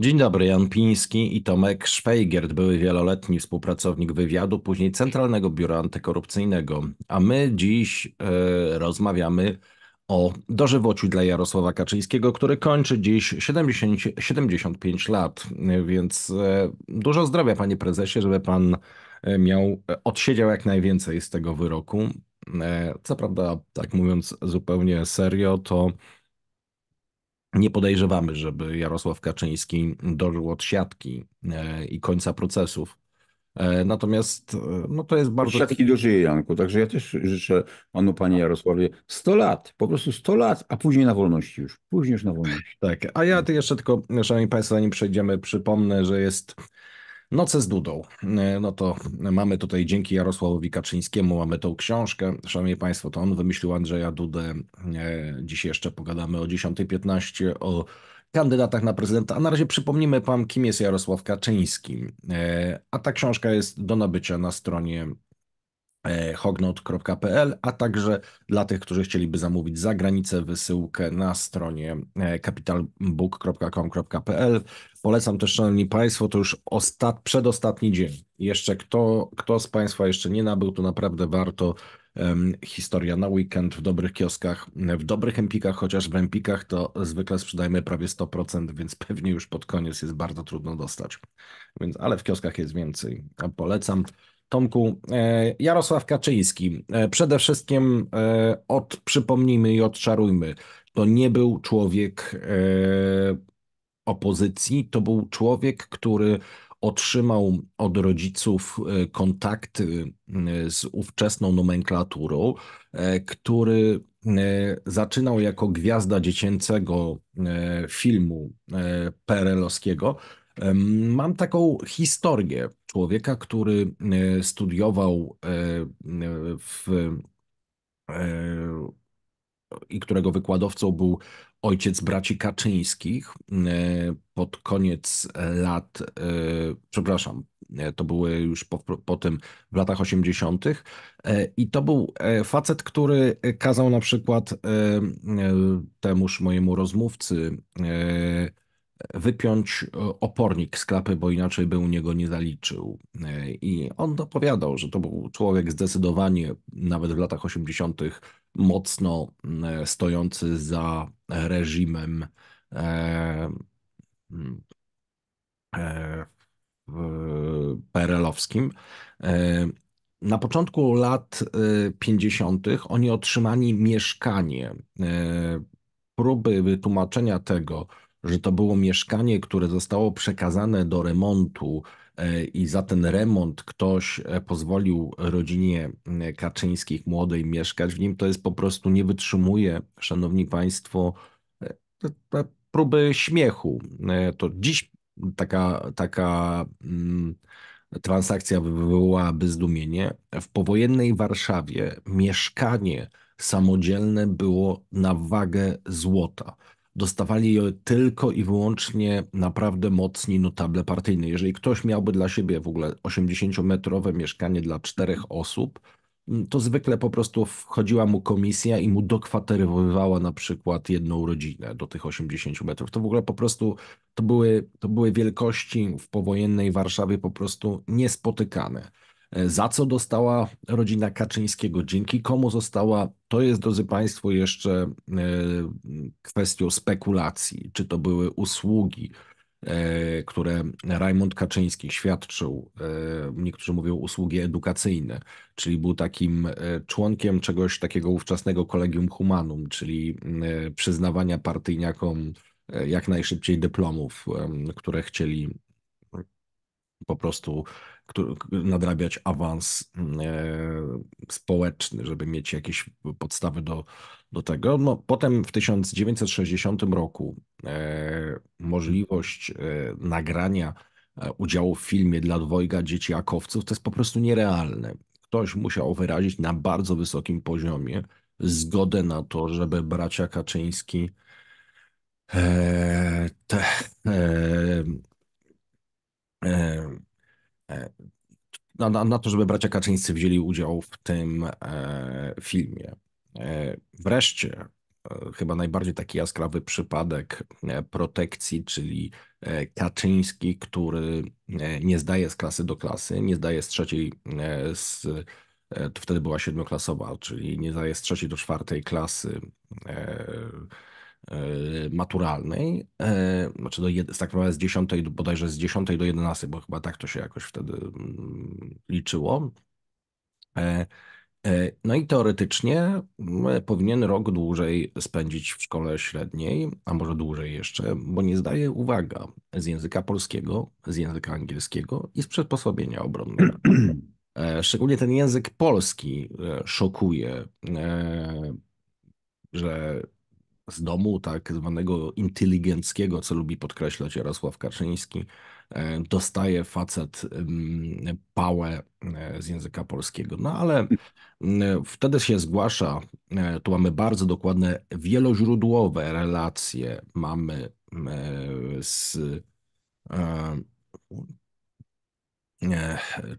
Dzień dobry, Jan Piński i Tomek Szwejgiert, były wieloletni współpracownik wywiadu, później Centralnego Biura Antykorupcyjnego. A my dziś y, rozmawiamy o dożywociu dla Jarosława Kaczyńskiego, który kończy dziś 70, 75 lat. Więc e, dużo zdrowia, panie prezesie, żeby pan e, miał, odsiedział jak najwięcej z tego wyroku. Co prawda, tak mówiąc zupełnie serio, to nie podejrzewamy, żeby Jarosław Kaczyński dożył siatki e, i końca procesów. E, natomiast e, no to jest bardzo. Siatki dożyje Janku, także ja też życzę panu, panie tak. Jarosławie, 100 lat, po prostu 100 lat, a później na wolności już, później już na wolności. Tak, a ja tak. jeszcze tylko, szanowni państwo, zanim przejdziemy, przypomnę, że jest Noce z Dudą. E, no to mamy tutaj dzięki Jarosławowi Kaczyńskiemu, mamy tą książkę. Szanowni Państwo, to on wymyślił Andrzeja Dudę. E, dziś jeszcze pogadamy o 10.15, o kandydatach na prezydenta. A na razie przypomnimy Wam, kim jest Jarosław Kaczyński. E, a ta książka jest do nabycia na stronie E, hognot.pl, a także dla tych, którzy chcieliby zamówić za granicę wysyłkę na stronie e, capitalbook.com.pl. Polecam też, Szanowni Państwo, to już ostat, przedostatni dzień. Jeszcze kto, kto z Państwa jeszcze nie nabył, to naprawdę warto. historia na weekend w dobrych kioskach, w dobrych empikach, chociaż w empikach to zwykle sprzedajemy prawie 100%, więc pewnie już pod koniec jest bardzo trudno dostać. Więc, ale w kioskach jest więcej. polecam. Tomku, e, Jarosław Kaczyński, e, przede wszystkim e, od, przypomnijmy i odczarujmy, to nie był człowiek opozycji, to był człowiek, który otrzymał od rodziców kontakty z ówczesną nomenklaturą, który zaczynał jako gwiazda dziecięcego filmu Perelowskiego. Mam taką historię człowieka, który e, studiował e, e, w, i którego wykładowcą był ojciec braci Kaczyńskich pod koniec lat, przepraszam, to były już po, po tym w latach 80. I to był facet, który kazał na przykład temuż mojemu rozmówcy wypiąć e, opornik z klapy, bo inaczej by u niego nie zaliczył. E, I on opowiadał, że to był człowiek zdecydowanie, nawet w latach 80., mocno e, stojący za reżimem mm, perelowskim. Na początku lat 50. oni otrzymali mieszkanie. Próby wytłumaczenia tego, że to było mieszkanie, które zostało przekazane do remontu e, i za ten remont ktoś e, pozwolił rodzinie e, Kaczyńskich młodej mieszkać w nim, to jest po prostu nie wytrzymuje, szanowni państwo, próby śmiechu. To dziś taka, taka mm, transakcja wywołałaby zdumienie. W powojennej Warszawie mieszkanie samodzielne było na wagę złota dostawali je tylko i wyłącznie naprawdę mocni notable partyjni. Jeżeli ktoś miałby dla siebie w ogóle 80-metrowe mieszkanie dla czterech osób, mm, to zwykle po prostu wchodziła mu komisja i mu dokwaterowywała na przykład jedną rodzinę do tych 80 metrów. To w ogóle po prostu to były, to były wielkości w powojennej Warszawie po prostu niespotykane. E, za co dostała rodzina Kaczyńskiego, dzięki komu została, to jest, drodzy Państwo, jeszcze e, kwestią spekulacji, czy to były usługi, e, które Raymond Kaczyński świadczył, niektórzy mówią usługi edukacyjne, czyli był takim członkiem czegoś takiego ówczesnego kolegium humanum, czyli przyznawania partyjniakom jak najszybciej dyplomów, które chcieli po prostu który, nadrabiać awans e, społeczny, żeby mieć jakieś podstawy do, do tego. No, potem w 1960 roku e, możliwość e, nagrania udziału w filmie dla dwojga dzieciakowców to jest po prostu nierealne. Ktoś musiał wyrazić na bardzo wysokim poziomie zgodę na to, żeby bracia Kaczyński te, e, e, E, no, na, na, to, żeby bracia Kaczyńscy wzięli udział w tym e, filmie. E, wreszcie, chyba najbardziej taki jaskrawy przypadek protekcji, czyli Kaczyński, który nie zdaje z klasy do klasy, nie zdaje z trzeciej, z, to wtedy była siedmioklasowa, czyli nie zdaje z trzeciej do czwartej klasy E, maturalnej, e, znaczy do, z tak naprawdę z 10 bodajże z 10 do 11, bo chyba tak to się jakoś wtedy mm, liczyło. E, no i teoretycznie powinien rok dłużej spędzić w szkole średniej, a może dłużej jeszcze, bo nie zdaje uwaga z języka polskiego, z języka angielskiego i z przedposobienia obronnego. Szczególnie ten język polski szokuje, że z domu tak zwanego inteligenckiego, co lubi podkreślać Jarosław Kaczyński, e, dostaje facet pałę e, z języka polskiego. No ale wtedy się zgłasza, e, tu mamy bardzo dokładne, wieloźródłowe relacje mamy z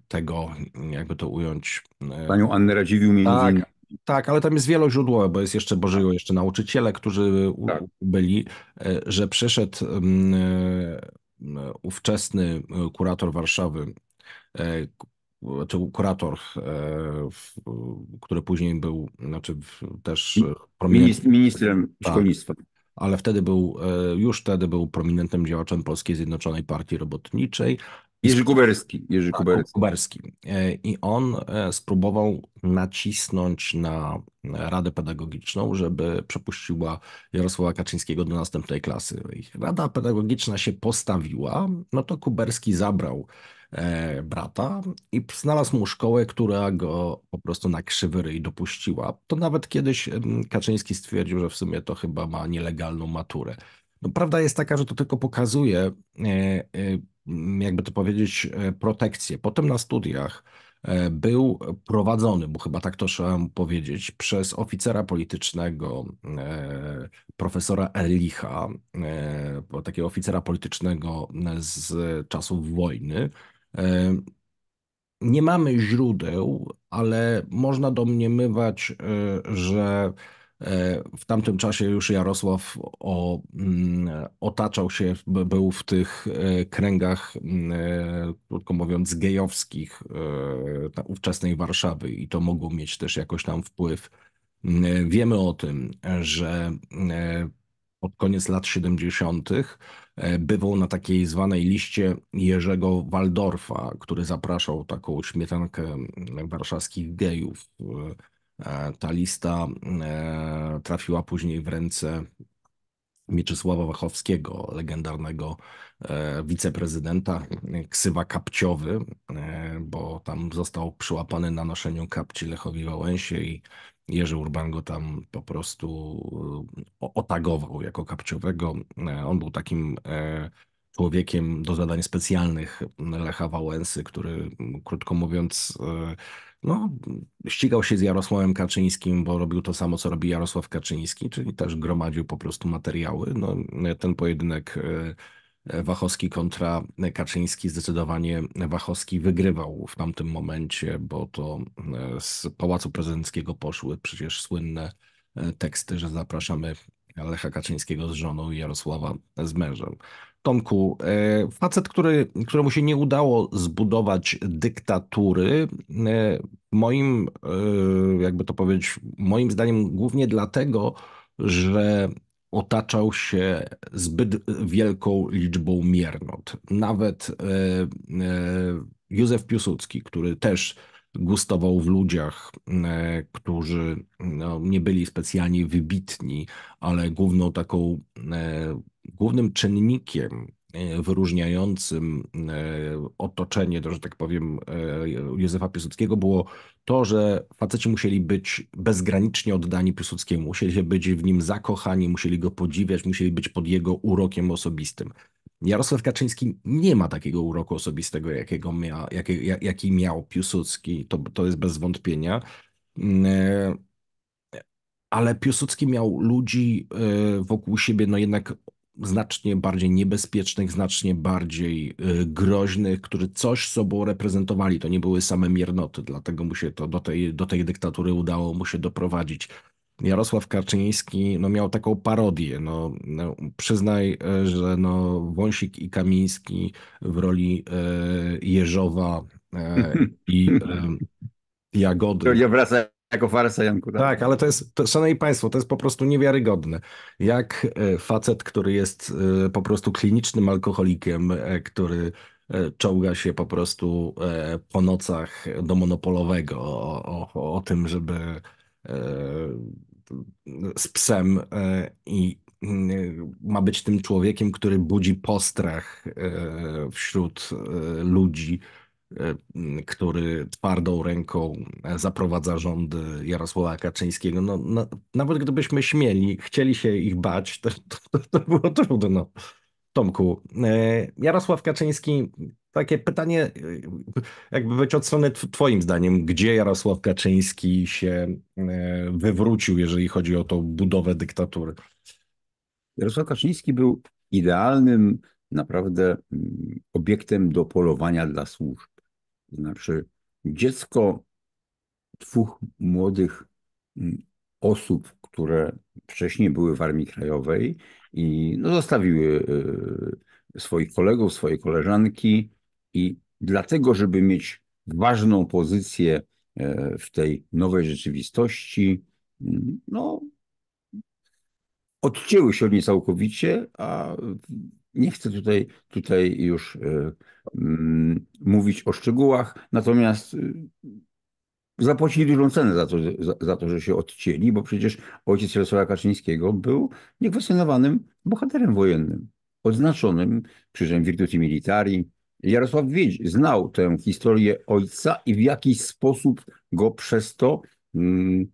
tego, jakby to ująć. Panią Annę Radziwił, między tak, tak, ale tam jest wieloźródłowe, bo jest jeszcze, bo żyją tak. jeszcze nauczyciele, którzy tak. byli, e, że przyszedł mm, e, ówczesny e, kurator Warszawy, czy znaczy kurator, który później był znaczy też prominent... ministrem tak, szkolnictwa. Ale wtedy był, już wtedy był prominentnym działaczem Polskiej Zjednoczonej Partii Robotniczej, Jerzy Kuberski. Jerzy tak, Kuberski. Kuberski. E, I on e, spróbował nacisnąć na Radę Pedagogiczną, żeby przepuściła Jarosława Kaczyńskiego do następnej klasy. Rada Pedagogiczna się postawiła, no to Kuberski zabrał e, brata i znalazł mu szkołę, która go po prostu na krzywy ryj dopuściła. To nawet kiedyś mm, Kaczyński stwierdził, że w sumie to chyba ma nielegalną maturę. No, prawda jest taka, że to tylko pokazuje, e, e, jakby to powiedzieć, e, protekcję. Potem na studiach był prowadzony, bo chyba tak to trzeba powiedzieć, przez oficera politycznego, profesora Erlicha, takiego oficera politycznego z czasów wojny. Nie mamy źródeł, ale można domniemywać, że E, w tamtym czasie już Jarosław o, mm, otaczał się, był w tych e, kręgach, mm, e, krótko mówiąc, gejowskich ówczesnej Warszawy i to mogło mieć też jakoś tam wpływ. Mm, wiemy o tym, że pod koniec lat 70. bywał na takiej zwanej liście Jerzego Waldorfa, który zapraszał taką śmietankę warszawskich gejów E, ta lista e, trafiła później w ręce Mieczysława Wachowskiego, legendarnego e, wiceprezydenta, ksywa kapciowy, bo tam został przyłapany na noszeniu kapci Lechowi Wałęsie i Jerzy Urban go tam po prostu otagował jako kapciowego. On był takim człowiekiem do zadań specjalnych Lecha Wałęsy, który krótko mówiąc no, ścigał się z Jarosławem Kaczyńskim, bo robił to samo, co robi Jarosław Kaczyński, czyli też gromadził po prostu materiały. No, ten pojedynek e, Wachowski kontra Kaczyński zdecydowanie Wachowski wygrywał w tamtym momencie, bo to e, z Pałacu Prezydenckiego poszły przecież słynne e, teksty, że zapraszamy Lecha Kaczyńskiego z żoną i Jarosława z mężem. Tomku, e, facet, który, któremu się nie udało zbudować dyktatury, e, moim, e, jakby to powiedzieć, moim zdaniem głównie dlatego, że otaczał się zbyt wielką liczbą miernot. Nawet Józef Piłsudski, który też gustował w ludziach, którzy no, nie byli specjalnie wybitni, ale główną taką głównym czynnikiem e, wyróżniającym e, otoczenie, że tak powiem, e, Józefa Piłsudskiego było to, że faceci musieli być bezgranicznie oddani Piłsudskiemu, musieli się być w nim zakochani, musieli go podziwiać, musieli być pod jego urokiem osobistym. Jarosław Kaczyński nie ma takiego uroku osobistego, jakiego mia, jaki, jaki miał Piłsudski, to, to jest bez wątpienia. Mm, ale Piłsudski miał ludzi wokół siebie, no jednak znacznie bardziej niebezpiecznych, znacznie bardziej y, groźnych, którzy coś sobą reprezentowali. To nie były same miernoty, dlatego mu się to do tej, do tej dyktatury udało mu się doprowadzić. Jarosław Kaczyński no, miał taką parodię. No, no przyznaj, e, że no, Wąsik i Kamiński w roli e, Jeżowa e, i e, Jagody. Jako farsa, Janku. Tak, tak ale to jest, to, szanowni państwo, to jest po prostu niewiarygodne. Jak e, facet, który jest e, po prostu klinicznym alkoholikiem, e, który czołga się po prostu po nocach do monopolowego o, o, o tym, żeby z psem i mm, ma być tym człowiekiem, który budzi postrach wśród ludzi, E, który twardą ręką e, zaprowadza rządy Jarosława Kaczyńskiego. No, no, nawet gdybyśmy śmieli, chcieli się ich bać, to, to, to było trudno. Tomku, e, Jarosław Kaczyński, takie pytanie, jakby być od strony Twoim zdaniem, gdzie Jarosław Kaczyński się wywrócił, jeżeli chodzi o tą budowę dyktatury? Jarosław Kaczyński był idealnym naprawdę mm, obiektem do polowania dla służb. Znaczy, dziecko dwóch młodych mm, osób, które wcześniej były w Armii Krajowej i no, zostawiły y, swoich kolegów, swoje koleżanki i dlatego, żeby mieć ważną pozycję e, w tej nowej rzeczywistości, mm, no, odcięły się od niej całkowicie, a nie chcę tutaj, tutaj już y, mm, mówić o szczegółach, natomiast y, zapłacili dużą cenę za to, za, za, to, że się odcięli, bo przecież ojciec Jarosława Kaczyńskiego był niekwestionowanym bohaterem wojennym, odznaczonym krzyżem Virtuti Militari. Jarosław Wiedź znał tę historię ojca i w jakiś sposób go przez to mm,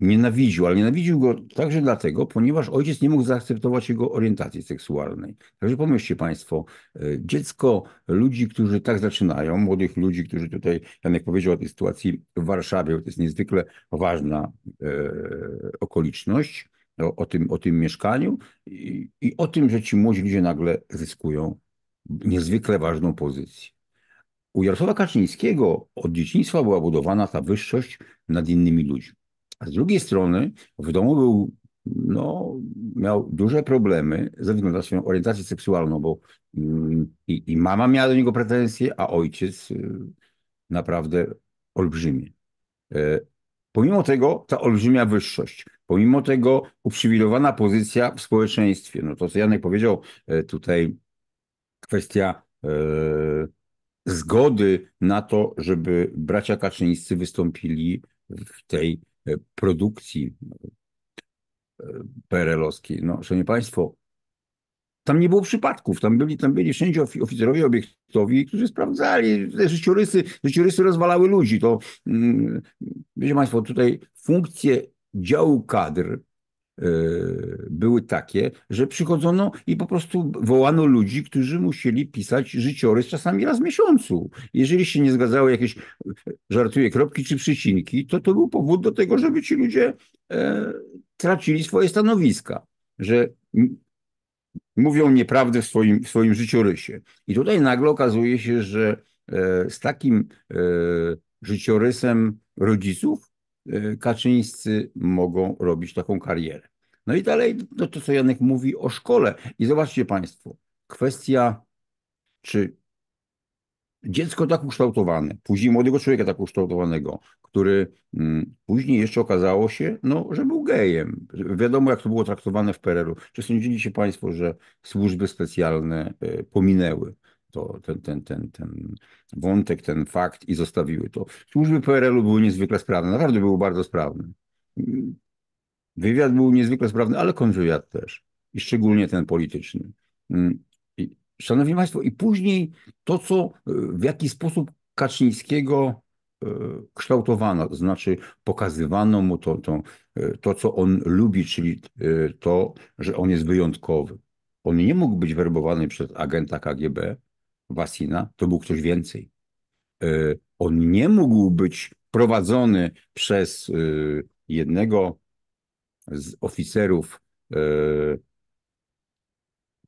nienawidził, ale nienawidził go także dlatego, ponieważ ojciec nie mógł zaakceptować jego orientacji seksualnej. Także pomyślcie Państwo, e, dziecko ludzi, którzy tak zaczynają, młodych ludzi, którzy tutaj, Janek powiedział o tej sytuacji w Warszawie, to jest niezwykle ważna e, okoliczność, o, o tym, o tym mieszkaniu i, i o tym, że ci młodzi ludzie nagle zyskują niezwykle ważną pozycję. U Jarosława Kaczyńskiego od dzieciństwa była budowana ta wyższość nad innymi ludźmi. A z drugiej strony w domu był, no, miał duże problemy ze względu na swoją orientację seksualną, bo mm, i, i mama miała do niego pretensje, a ojciec y, naprawdę olbrzymie. E, pomimo tego ta olbrzymia wyższość, pomimo tego uprzywilejowana pozycja w społeczeństwie, no to co Janek powiedział e, tutaj, kwestia e, zgody na to, żeby bracia Kaczyńscy wystąpili w tej E, produkcji e, PRL-owskiej. No, szanowni Państwo, tam nie było przypadków, tam byli, tam byli wszędzie oficerowie obiektowi, którzy sprawdzali, te życiorysy, życiorysy rozwalały ludzi. To, wiecie mm, Państwo, tutaj funkcje działu kadr E, były takie, że przychodzono i po prostu wołano ludzi, którzy musieli pisać życiorys czasami raz w miesiącu. Jeżeli się nie zgadzały jakieś, e, żartuję, kropki czy przycinki, to to był powód do tego, żeby ci ludzie e, tracili swoje stanowiska, że mówią nieprawdę w swoim, w swoim życiorysie. I tutaj nagle okazuje się, że e, z takim e, życiorysem rodziców Y, kaczyńscy mogą robić taką karierę. No i dalej no to, co Janek mówi o szkole. I zobaczcie Państwo, kwestia, czy dziecko tak ukształtowane, później młodego człowieka tak ukształtowanego, który mm, później jeszcze okazało się, no, że był gejem. Wiadomo, jak to było traktowane w PRL-u. Czy sądzili się Państwo, że służby specjalne y, pominęły to, ten, ten, ten, ten wątek, ten fakt i zostawiły to. Służby PRL-u były niezwykle sprawne, naprawdę były bardzo sprawne. Wywiad był niezwykle sprawny, ale kontrwywiad też. I szczególnie ten polityczny. Mm, I, szanowni Państwo, i później to, co e, w jaki sposób Kaczyńskiego e, kształtowano, to znaczy pokazywano mu to, to, e, to, co on lubi, czyli to, że on jest wyjątkowy. On nie mógł być werbowany przez agenta KGB, Wasina, to był ktoś więcej. Y, on nie mógł być prowadzony przez y, jednego z oficerów y,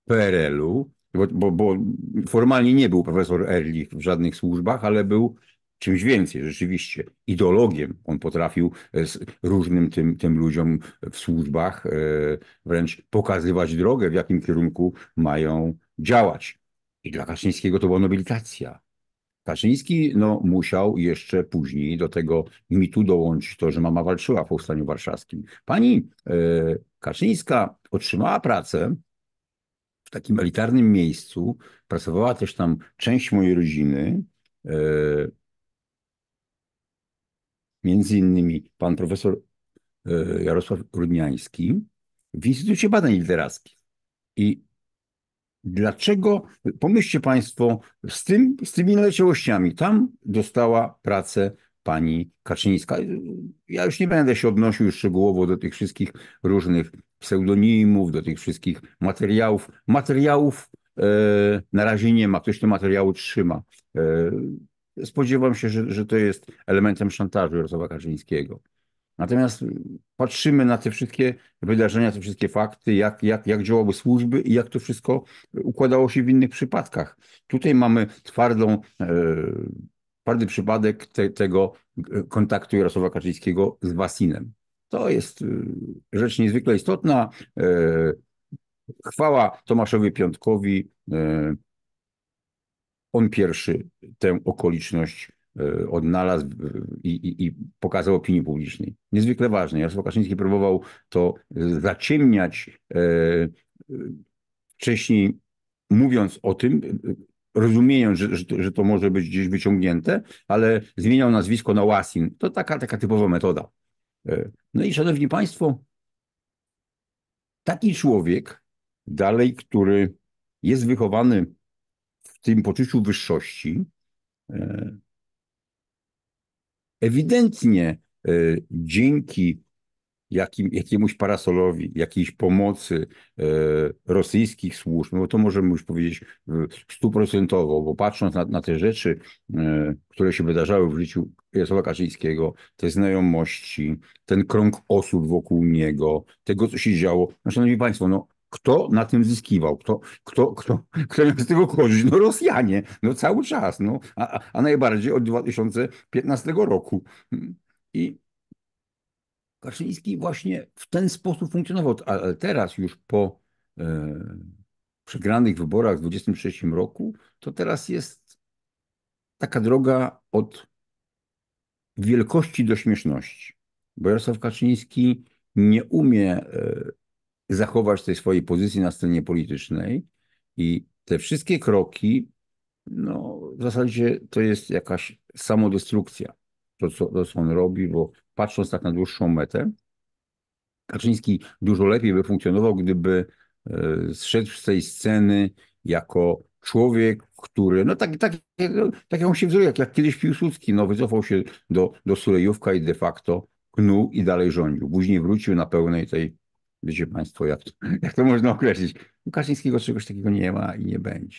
PRL-u, bo, bo, formalnie nie był profesor Erlich w żadnych służbach, ale był czymś więcej rzeczywiście, ideologiem. On potrafił różnym tym, tym ludziom w służbach wręcz pokazywać drogę, w jakim kierunku mają działać. I dla Kaczyńskiego to była nobilitacja. Kaczyński no, musiał jeszcze później do tego mitu dołączyć to, że mama walczyła w Powstaniu Warszawskim. Pani yy, Kaczyńska otrzymała pracę w takim elitarnym miejscu. Pracowała też tam część mojej rodziny. E, między innymi pan profesor e, Jarosław Rudniański w Instytucie Badań Literackich. I Dlaczego, pomyślcie Państwo, z, tym, z tymi naleciałościami, tam dostała pracę pani Kaczyńska. Ja już nie będę się odnosił szczegółowo do tych wszystkich różnych pseudonimów, do tych wszystkich materiałów. Materiałów e, na razie nie ma, ktoś te materiały trzyma. E, spodziewam się, że, że to jest elementem szantażu Jarosława Kaczyńskiego. Natomiast patrzymy na te wszystkie wydarzenia, te wszystkie fakty, jak, jak, jak działały służby i jak to wszystko układało się w innych przypadkach. Tutaj mamy twardą, e, twardy przypadek te, tego e, kontaktu Jarosława Kaczyńskiego z Wasinem. To jest e, rzecz niezwykle istotna. Chwała Tomaszowi Piątkowi. On pierwszy tę okoliczność E, odnalazł e, i, i, i, pokazał opinii publicznej. Niezwykle ważne. Jarosław Kaczyński próbował to e, zaciemniać wcześniej, mówiąc o tym, rozumiejąc, że, że, to może być gdzieś wyciągnięte, ale zmieniał nazwisko na Łasin. To taka, taka typowa metoda. No i szanowni państwo, taki człowiek dalej, który jest wychowany w tym poczuciu wyższości, ewidentnie e, dzięki jakim, jakiemuś parasolowi, jakiejś pomocy e, rosyjskich służb, no bo to możemy już powiedzieć stuprocentowo, bo patrząc na, na te rzeczy, e, które się wydarzały w życiu Jarosława Kaczyńskiego, te znajomości, ten krąg osób wokół niego, tego, co się działo, no szanowni państwo, no kto na tym zyskiwał? Kto, kto, kto, kto miał z tego korzyść? No Rosjanie, no cały czas, no, a, a najbardziej od 2015 roku. Hmm. I Kaczyński właśnie w ten sposób funkcjonował, ale teraz już po e, przegranych wyborach w 2023 roku, to teraz jest taka droga od wielkości do śmieszności. Bo Jarosław Kaczyński nie umie e, zachować tej swojej pozycji na scenie politycznej i te wszystkie kroki, no w zasadzie to jest jakaś samodestrukcja, to co, to co on robi, bo patrząc tak na dłuższą metę, Kaczyński dużo lepiej by funkcjonował, gdyby e, zszedł z tej sceny jako człowiek, który, no tak, tak, tak jak on się wzoruje, jak, jak kiedyś Piłsudski, no wycofał się do, do Surejówka i de facto knuł i dalej rządził. Później wrócił na pełnej tej Wiecie Państwo, jak to, jak to można określić? U no, Kaczyńskiego czegoś takiego nie ma i nie będzie,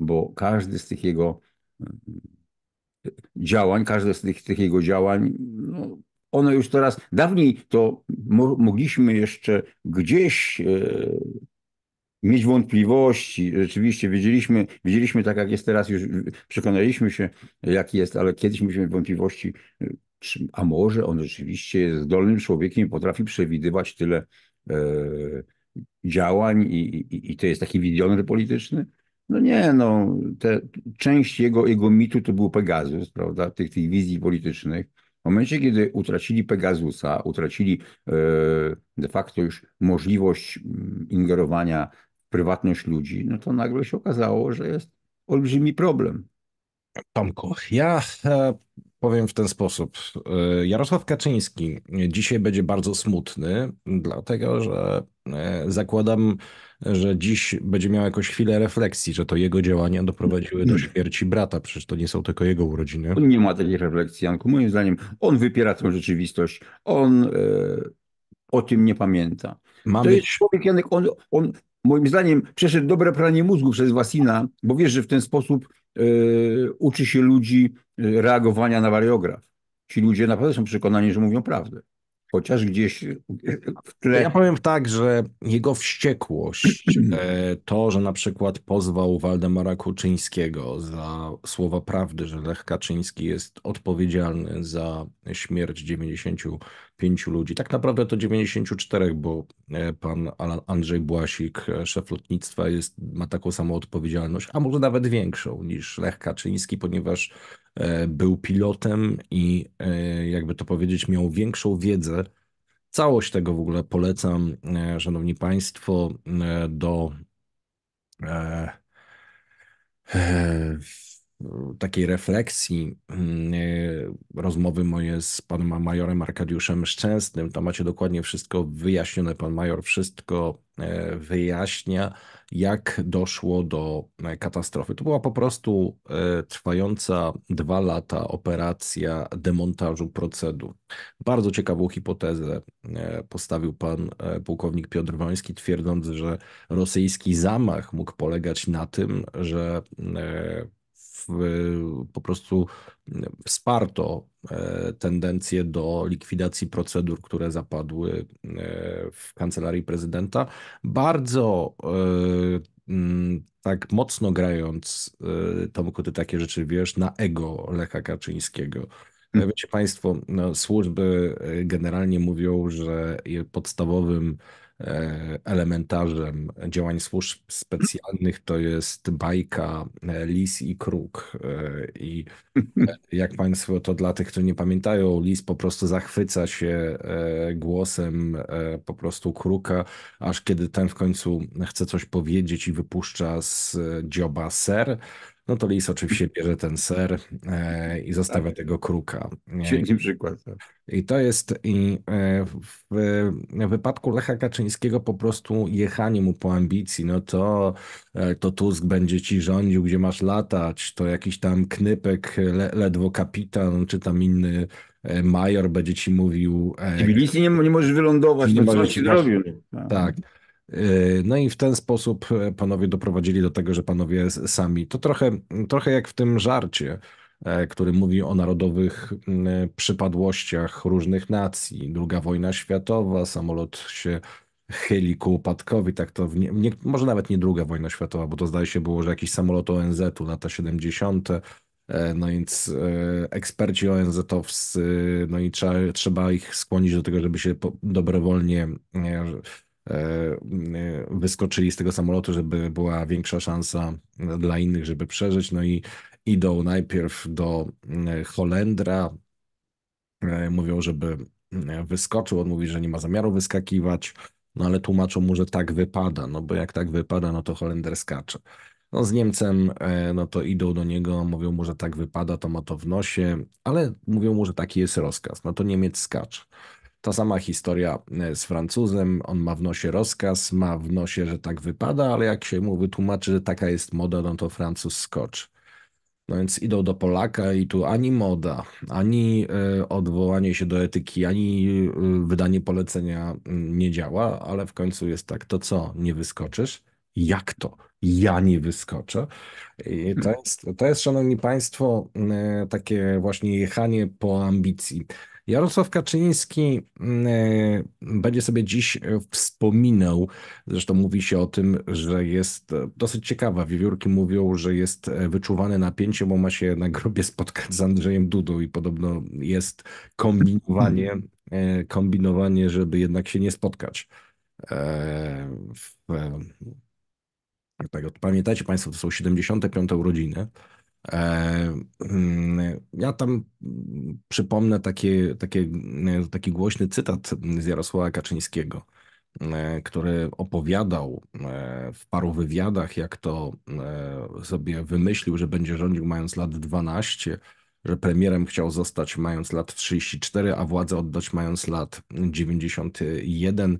bo każdy z tych jego mm, działań, każde z tych, tych jego działań, no, ono już teraz, dawniej to mo mogliśmy jeszcze gdzieś e, mieć wątpliwości, rzeczywiście wiedzieliśmy, wiedzieliśmy tak jak jest teraz, już przekonaliśmy się jaki jest, ale kiedyś mieliśmy wątpliwości, e, czy, a może on rzeczywiście jest zdolnym człowiekiem i potrafi przewidywać tyle, E, działań i, i, i to jest taki wizjoner polityczny? No nie, no, te, część jego, jego mitu to był Pegazus, prawda, tych, tych wizji politycznych. W momencie, kiedy utracili Pegasusa, utracili e, de facto już możliwość mm, ingerowania w prywatność ludzi, no to nagle się okazało, że jest olbrzymi problem. Tomku, ja e, powiem w ten sposób. E, Jarosław Kaczyński dzisiaj będzie bardzo smutny, dlatego że e, zakładam, że dziś będzie miał jakąś chwilę refleksji, że to jego działania doprowadziły do hmm. śmierci brata, przecież to nie są tylko jego urodziny. On nie ma takiej refleksji, Janku. Moim zdaniem on wypiera tę rzeczywistość. On e, o tym nie pamięta. Ma to być... jest człowiek, Janek, on, on moim zdaniem przeszedł dobre pranie mózgu przez Wasina, bo wiesz, że w ten sposób Y, uczy się ludzi y, reagowania na wariograf. Ci ludzie naprawdę są przekonani, że mówią prawdę chociaż gdzieś e, w tle. Ja powiem tak, że jego wściekłość, e, to, że na przykład pozwał Waldemara Kuczyńskiego za słowa prawdy, że Lech Kaczyński jest odpowiedzialny za śmierć 95 ludzi, tak naprawdę to 94, bo e, pan Andrzej Błasik, szef lotnictwa, jest, ma taką samą odpowiedzialność, a może nawet większą niż Lech Kaczyński, ponieważ E, był pilotem i e, jakby to powiedzieć, miał większą wiedzę. Całość tego w ogóle polecam, e, szanowni państwo, do takiej refleksji mm, rozmowy moje z panem majorem Arkadiuszem Szczęsnym. Tam macie dokładnie wszystko wyjaśnione. Pan major wszystko wyjaśnia jak doszło do e, katastrofy. To była po prostu e, trwająca dwa lata operacja demontażu procedur. Bardzo ciekawą hipotezę e, postawił pan pułkownik Piotr Woński, twierdząc, że rosyjski zamach mógł polegać na tym, że po prostu wsparto e, tendencję do likwidacji procedur, które zapadły e, w kancelarii prezydenta. Bardzo e, mm, tak mocno grając, Tomku, ty takie rzeczy wiesz, na ego Lecha Kaczyńskiego. Hmm. Wiecie Państwo, no, służby generalnie mówią, że podstawowym E, elementarzem działań służb specjalnych to jest bajka e, Lis i Kruk. E, I jak Państwo to dla tych, którzy nie pamiętają, Lis po prostu zachwyca się głosem po prostu Kruka, aż kiedy ten w końcu chce coś powiedzieć i wypuszcza z dzioba ser, no to lis oczywiście bierze ten ser e, i zostawia tak. tego kruka. Świetny przykład. Tak. I to jest i e, w wypadku Lecha Kaczyńskiego po prostu jechanie mu po ambicji, no to, e, to Tusk będzie ci rządził, gdzie masz latać, to jakiś tam knypek, le, ledwo kapitan, czy tam inny major będzie ci mówił... W Tbilisi nie, nie możesz wylądować, nie no co ci robił. Tak. tak. Yy, no i w ten sposób e, panowie doprowadzili do tego, że panowie sami, to trochę, mm, trochę jak w tym żarcie, e, który mówi o narodowych mm, przypadłościach różnych nacji. Druga wojna światowa, samolot się chyli ku upadkowi, tak to, nie, nie, może nawet nie druga wojna światowa, bo to zdaje się było, że jakiś samolot ONZ-u lata 70., e, no więc eksperci ONZ-owscy, no i trzeba, trzeba ich skłonić do tego, żeby się dobrowolnie E, wyskoczyli z tego samolotu, żeby była większa szansa dla innych, żeby przeżyć. No i idą najpierw do e, Holendra, e, mówią, żeby wyskoczył, on mówi, że nie ma zamiaru wyskakiwać, no ale tłumaczą mu, że tak wypada, no bo jak tak wypada, no to Holender skacze. No z Niemcem, no to idą do niego, mówią mu, że tak wypada, to ma to w nosie, ale mówią mu, że taki jest rozkaz, no to Niemiec skacze. Ta sama historia e, z Francuzem, on ma w nosie rozkaz, ma w nosie, że tak wypada, ale jak się mu wytłumaczy, że taka jest moda, no to Francuz skoczy. No więc idą do Polaka i tu ani moda, ani e, odwołanie się do etyki, ani e, wydanie polecenia mm, nie działa, ale w końcu jest tak, to co, nie wyskoczysz? Jak to? Ja nie wyskoczę. I to hmm. jest, to jest, szanowni państwo, mm, takie właśnie jechanie po ambicji. Jarosław Kaczyński mm, e, będzie sobie dziś e, wspominał, zresztą mówi się o tym, że jest e, dosyć ciekawa. Wiewiórki mówią, że jest wyczuwane napięcie, bo ma się na grobie spotkać z Andrzejem Dudą i podobno jest kombinowanie, mhm. kombinowanie, żeby jednak się nie spotkać. Pamiętacie Pamiętajcie Państwo, to są 75. urodziny. E, hmm, ja tam przypomnę takie, takie, taki głośny cytat z Jarosława Kaczyńskiego, e, który opowiadał e, w paru wywiadach, jak to sobie wymyślił, że będzie rządził mając lat 12, że premierem chciał zostać mając lat 34, a władzę oddać mając lat 91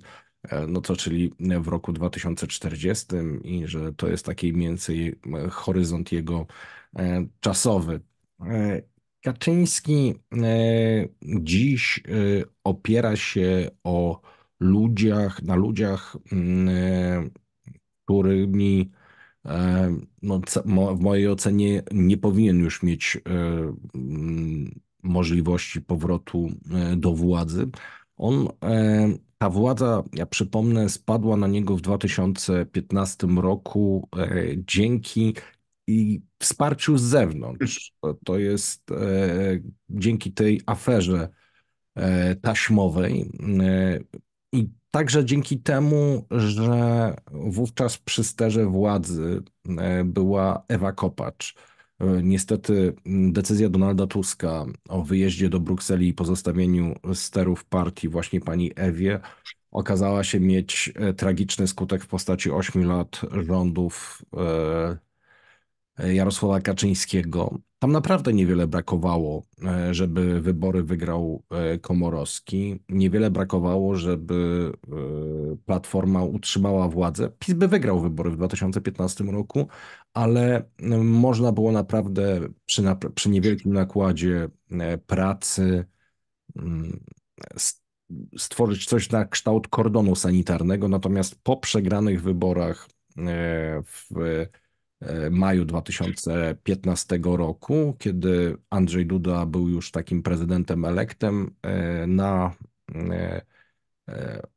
no to czyli w roku 2040 i że to jest taki mniej więcej horyzont jego E, czasowy. E, Kaczyński e, dziś opiera się o ludziach, na ludziach, mm, którymi no, w mojej ocenie nie powinien już mieć mm, możliwości powrotu do władzy. On, ta władza, ja przypomnę, spadła na niego w 2015 roku dzięki i wsparciu z zewnątrz. To, jest e, dzięki tej aferze e, taśmowej e, i także dzięki temu, że wówczas przy sterze władzy e, była Ewa Kopacz. E, niestety decyzja Donalda Tuska o wyjeździe do Brukseli i pozostawieniu sterów partii właśnie pani Ewie okazała się mieć e, tragiczny skutek w postaci 8 lat rządów E, Jarosława Kaczyńskiego. Tam naprawdę niewiele brakowało, e, żeby wybory wygrał e, Komorowski. Niewiele brakowało, żeby Platforma utrzymała władzę. PiS by wygrał wybory w 2015 roku, ale można było naprawdę przy, przy niewielkim nakładzie pracy stworzyć coś na kształt kordonu sanitarnego. Natomiast po przegranych wyborach w E, maju 2015 roku, kiedy Andrzej Duda był już takim prezydentem elektem, e, na e,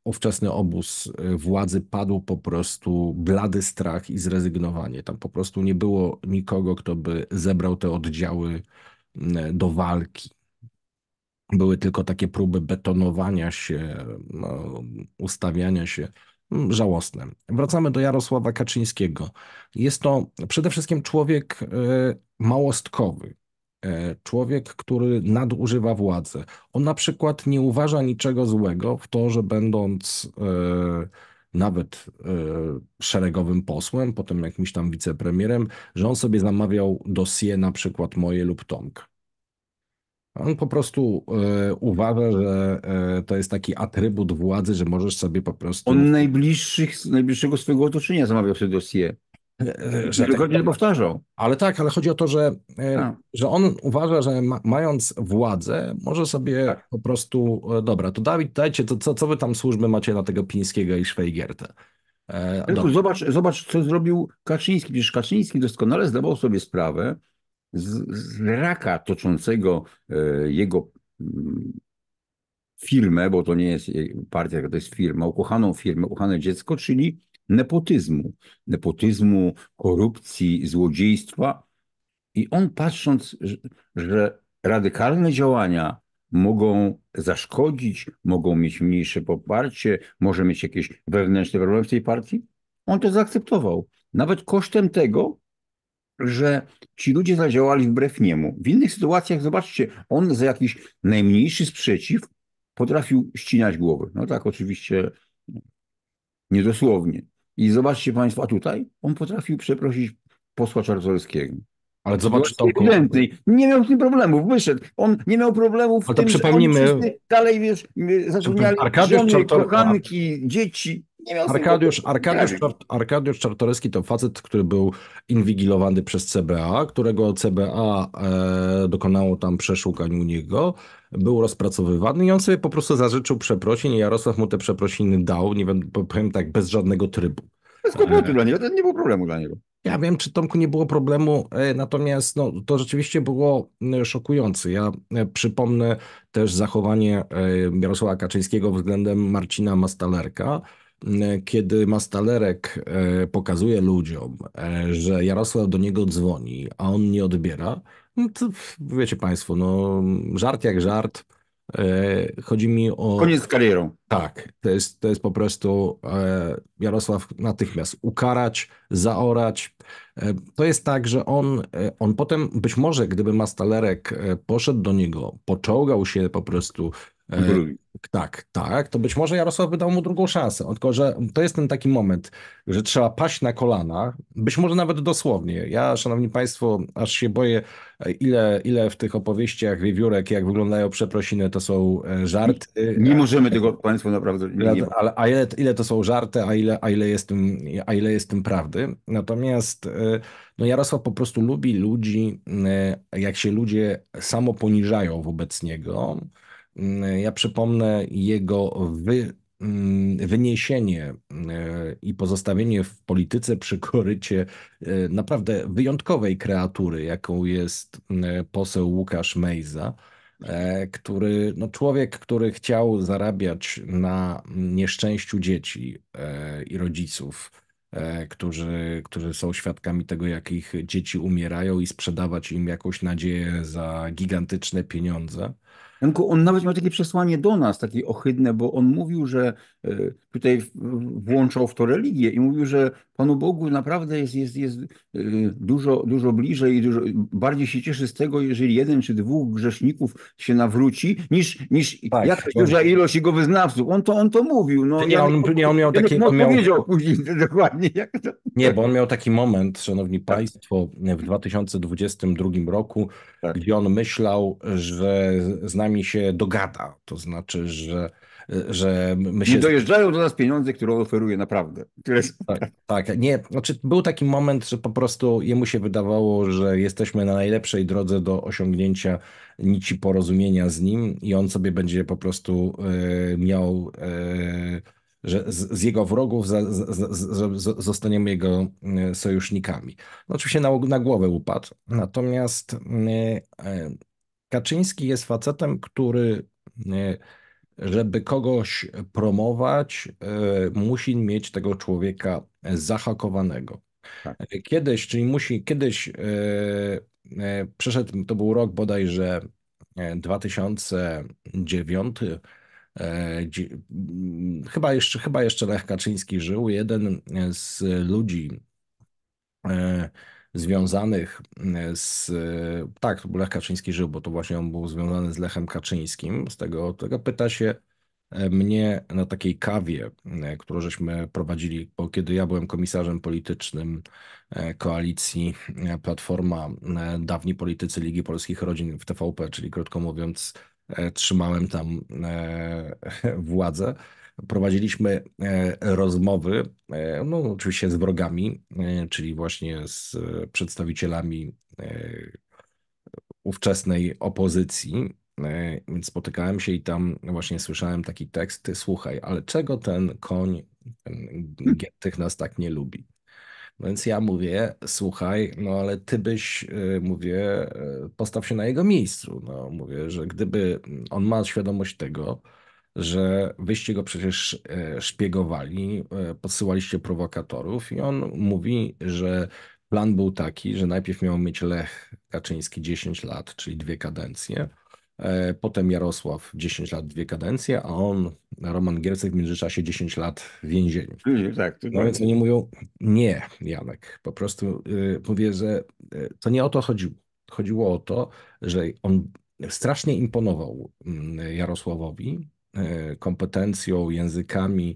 ówczesny obóz władzy padł po prostu blady strach i zrezygnowanie. Tam po prostu nie było nikogo, kto by zebrał te oddziały do walki. Były tylko takie próby betonowania się, no, ustawiania się Mm, żałosne. Wracamy do Jarosława Kaczyńskiego. Jest to przede wszystkim człowiek e, małostkowy, e, człowiek, który nadużywa władzy. On na przykład nie uważa niczego złego w to, że będąc e, nawet szeregowym posłem, potem jakimś tam wicepremierem, że on sobie zamawiał dosie na przykład moje lub Tomka. On po prostu y, uważa, że y, to jest taki atrybut władzy, że możesz sobie po prostu. On najbliższych, najbliższego swojego otoczenia zamawiał sobie dossier. E, że tak, nie powtarzał. Ale tak, ale chodzi o to, że, że on uważa, że ma, mając władzę, może sobie tak. po prostu, dobra, to Dawid, dajcie, to, co, co wy tam służby macie na tego Pińskiego i Szwejgiertę? E, zobacz, zobacz, co zrobił Kaczyński. Przecież Kaczyński doskonale zdawał sobie sprawę, z, z raka toczącego e, jego mm, firmę, bo to nie jest e, partia, to jest firma, ukochaną firmę, ukochane dziecko, czyli nepotyzmu. Nepotyzmu, korupcji, złodziejstwa. I on patrząc, że radykalne działania mogą zaszkodzić, mogą mieć mniejsze poparcie, może mieć jakieś wewnętrzne problemy w tej partii, on to zaakceptował. Nawet kosztem tego, że ci ludzie zadziałali wbrew niemu. W innych sytuacjach, zobaczcie, on za jakiś najmniejszy sprzeciw potrafił ścinać głowy. No tak, oczywiście niedosłownie. I zobaczcie Państwo, a tutaj on potrafił przeprosić posła Czartoryskiego. Ale zobacz to. Nie miał z tym problemów, wyszedł. On nie miał problemów no w Ale to tym, przypomnijmy... dalej wiesz, zatrudniali żony, Czartor... kochanki, dzieci. Arkadiusz, Arkadiusz, Arkadiusz Czartoryski to facet, który był inwigilowany przez CBA, którego CBA e, dokonało tam przeszukań u niego, był rozpracowywany i on sobie po prostu zażyczył przeprosin i Jarosław mu te przeprosiny dał, nie wiem, powiem tak, bez żadnego trybu. Bez kłopotu e. dla niego, to nie było problemu dla niego. Ja wiem, czy Tomku nie było problemu, e, natomiast no, to rzeczywiście było e, szokujące. Ja przypomnę też zachowanie Jarosława Kaczyńskiego względem Marcina Mastalerka, E, kiedy Mastalerek e, pokazuje ludziom, e, że Jarosław do niego dzwoni, a on nie odbiera, no to wiecie Państwo, no żart jak żart. Chodzi mi o. Koniec z karierą. Tak, to jest, to jest po prostu Jarosław natychmiast ukarać, zaorać. To jest tak, że on, on potem, być może gdyby Mastalerek poszedł do niego, poczołgał się po prostu E, drugi. Tak, tak, to być może Jarosław by dał mu drugą szansę, tylko że to jest ten taki moment, że trzeba paść na kolana, być może nawet dosłownie. Ja, szanowni państwo, aż się boję, ile, ile w tych opowieściach wiewiórek, jak wyglądają przeprosiny, to są e, żarty. Nie, nie możemy tego państwu naprawdę... Nie, nie. Ale, a ile, ile to są żarty, a ile, a, ile jest tym, a ile jest tym prawdy. Natomiast e, no Jarosław po prostu lubi ludzi, jak się ludzie samoponiżają wobec niego, Mm, ja przypomnę jego wy, mm, wyniesienie e, i pozostawienie w polityce przy korycie e, naprawdę wyjątkowej kreatury, jaką jest mm, poseł Łukasz Mejza, e, który, no człowiek, który chciał zarabiać na nieszczęściu dzieci i rodziców, którzy, którzy są świadkami tego, jak ich dzieci umierają i sprzedawać im jakąś nadzieję za gigantyczne pieniądze Janku, on nawet miał takie przesłanie do nas, takie ohydne, bo on mówił, że E, tutaj włączał w to religię i mówił, że Panu Bogu naprawdę jest, jest, jest e, dużo, dużo bliżej i dużo, bardziej się cieszy z tego, jeżeli jeden czy dwóch grzeszników się nawróci, niż, niż tak, jakaś duża ilość jego wyznawców. On to, on to mówił. No, nie, on, nie, on miał taki... On miał... później dokładnie. Jak to... Nie, bo on miał taki moment, szanowni tak. państwo, w 2022 roku, tak. gdzie on myślał, że z nami się dogada. To znaczy, że Y, że my się... Nie dojeżdżają do nas pieniądze, które on oferuje naprawdę. Tak, tak, tak, nie, znaczy był taki moment, że po prostu jemu się wydawało, że jesteśmy na najlepszej drodze do osiągnięcia nici porozumienia z nim i on sobie będzie po prostu y, miał... Y, że z, z, jego wrogów za, zostaniemy jego y, sojusznikami. No, oczywiście na, na głowę upadł, natomiast y, Kaczyński jest facetem, który żeby kogoś promować, e, musi mieć tego człowieka zahakowanego. Tak. E, kiedyś, czyli musi, kiedyś e, przeszedł, to był rok bodajże 2009, mm, chyba jeszcze, chyba jeszcze Lech Kaczyński żył. Jeden z ludzi, związanych e, z. E, tak, Lech Kaczyński żył, bo to właśnie on był związany z Lechem Kaczyńskim. Z tego, tego pyta się e, mnie na takiej kawie, którą żeśmy prowadzili, bo kiedy ja byłem komisarzem politycznym koalicji Platforma, dawni politycy Ligi Polskich Rodzin w TVP, czyli krótko mówiąc, trzymałem tam władzę prowadziliśmy e, rozmowy, e, no oczywiście z wrogami, e, czyli właśnie z przedstawicielami ówczesnej opozycji, więc spotykałem się i tam właśnie słyszałem taki tekst, słuchaj, ale czego ten koń, ten nas tak nie lubi? No więc ja mówię, słuchaj, no ale ty byś, mówię, postaw się na jego miejscu. No, mówię, że gdyby on ma świadomość tego, że wyście go przecież e, szpiegowali, e, podsyłaliście prowokatorów i on mówi, że plan był taki, że najpierw miał mieć Lech Kaczyński 10 lat, czyli dwie kadencje, e, potem Jarosław 10 lat, dwie kadencje, a on, Roman Giercek w międzyczasie 10 lat w więzieniu. Tak, no więc tak. oni mówią, nie Janek, po prostu yy, mówię, że to nie o to chodziło. Chodziło o to, że on strasznie imponował mm, Jarosławowi, E, kompetencją, językami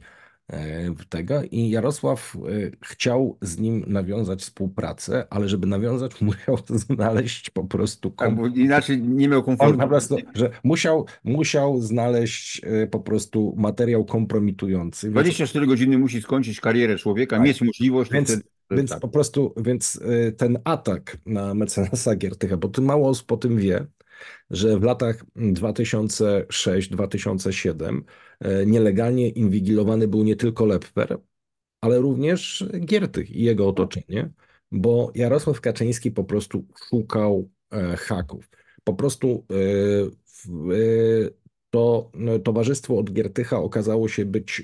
e, tego i Jarosław e, chciał z nim nawiązać współpracę, ale żeby nawiązać musiał znaleźć po prostu tak, komfort. Inaczej nie miał komfortu. po prostu, że musiał, musiał znaleźć po prostu materiał kompromitujący. 24 godziny musi skończyć karierę człowieka, tak. mieć możliwość... Więc, ten... więc tak. po prostu, więc ten atak na mecenasa Giertycha, bo ty mało osób po tym wie, że w latach 2006-2007 e, nielegalnie inwigilowany był nie tylko Lepper, ale również Giertych i jego otoczenie, bo Jarosław Kaczyński po prostu szukał e, haków. Po prostu e, to no, towarzystwo od Giertycha okazało się być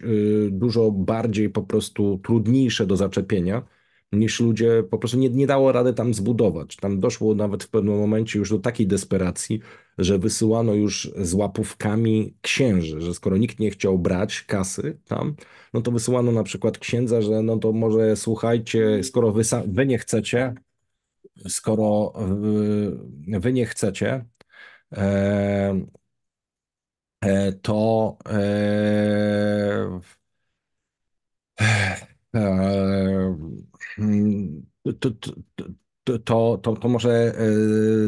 dużo bardziej po prostu trudniejsze do zaczepienia niż ludzie po prostu nie, nie dało rady tam zbudować. Tam doszło nawet w pewnym momencie już do takiej desperacji, że wysyłano już z łapówkami księży, że skoro nikt nie chciał brać kasy tam, no to wysyłano na przykład księdza, że no to może słuchajcie, skoro wy, wy nie chcecie, skoro wy, yy, wy nie chcecie, e, e, to e, e to, to, to, to może e,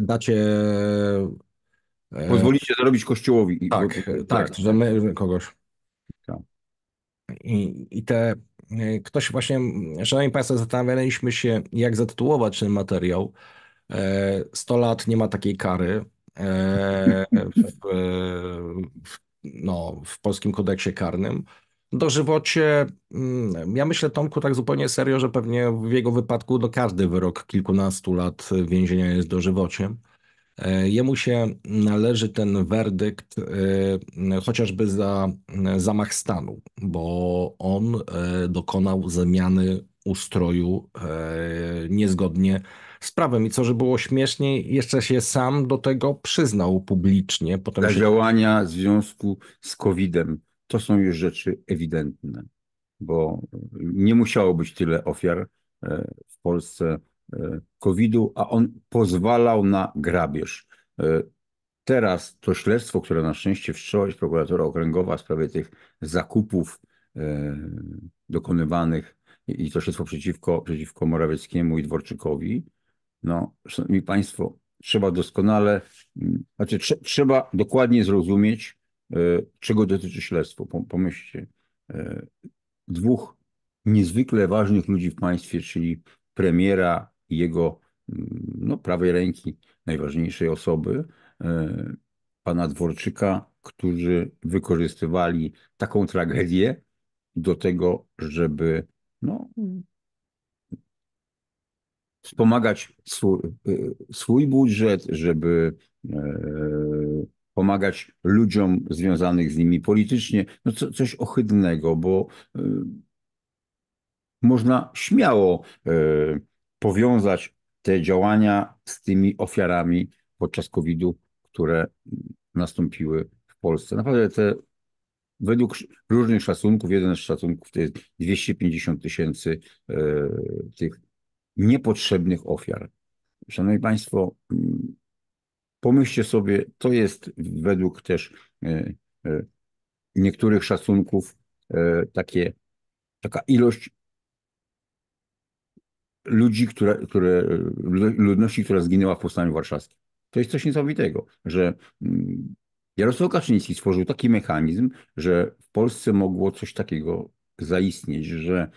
dacie. E, Pozwolicie zarobić kościołowi. Tak, tak, tak, że my kogoś. Tak. I, I te e, ktoś właśnie, szanowni państwo, zastanawialiśmy się, jak zatytułować ten materiał. 100 lat nie ma takiej kary. W, w, no, w polskim kodeksie karnym dożywocie, mm, ja myślę Tomku tak zupełnie serio, że pewnie w jego wypadku do no, każdy wyrok kilkunastu lat więzienia jest dożywociem. E, jemu się należy ten werdykt e, chociażby za e, zamach stanu, bo on dokonał zmiany ustroju niezgodnie z prawem. I co, że było śmieszniej, jeszcze się sam do tego przyznał publicznie. Potem Za działania w związku z COVID-em to są już rzeczy ewidentne, bo nie musiało być tyle ofiar e, w Polsce e, COVID-u, a on pozwalał na grabież. E, teraz to śledztwo, które na szczęście wszczęła prokuratura okręgowa w sprawie tych zakupów dokonywanych i to śledztwo przeciwko, przeciwko Morawieckiemu i Dworczykowi, no, szanowni państwo, trzeba doskonale, znaczy tr trzeba dokładnie zrozumieć, E, czego dotyczy śledztwo? Pomyślcie. E, dwóch niezwykle ważnych ludzi w państwie, czyli premiera i jego mm, no, prawej ręki, najważniejszej osoby, e, pana Dworczyka, którzy wykorzystywali taką tragedię do tego, żeby no, wspomagać swój, swój budżet, żeby pomagać ludziom związanych z nimi politycznie. No co, coś ohydnego, bo y, można śmiało y, powiązać te działania z tymi ofiarami podczas COVID-u, które nastąpiły w Polsce. Naprawdę te według różnych szacunków, jeden z szacunków to jest 250 tysięcy y, tych niepotrzebnych ofiar. Szanowni Państwo, mm, Pomyślcie sobie, to jest według też e, e, niektórych szacunków e, takie, taka ilość ludzi, które, które, ludności, która zginęła w Powstaniu Warszawskim. To jest coś niesamowitego, że mm, Jarosław Kaczyński stworzył taki mechanizm, że w Polsce mogło coś takiego zaistnieć, że